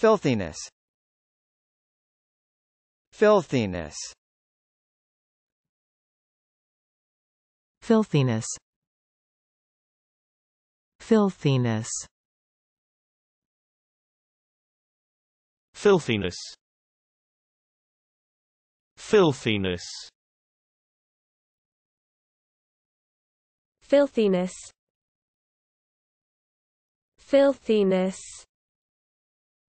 Filthiness Filthiness Filthiness Filthiness Filthiness Filthiness Filthiness Filthiness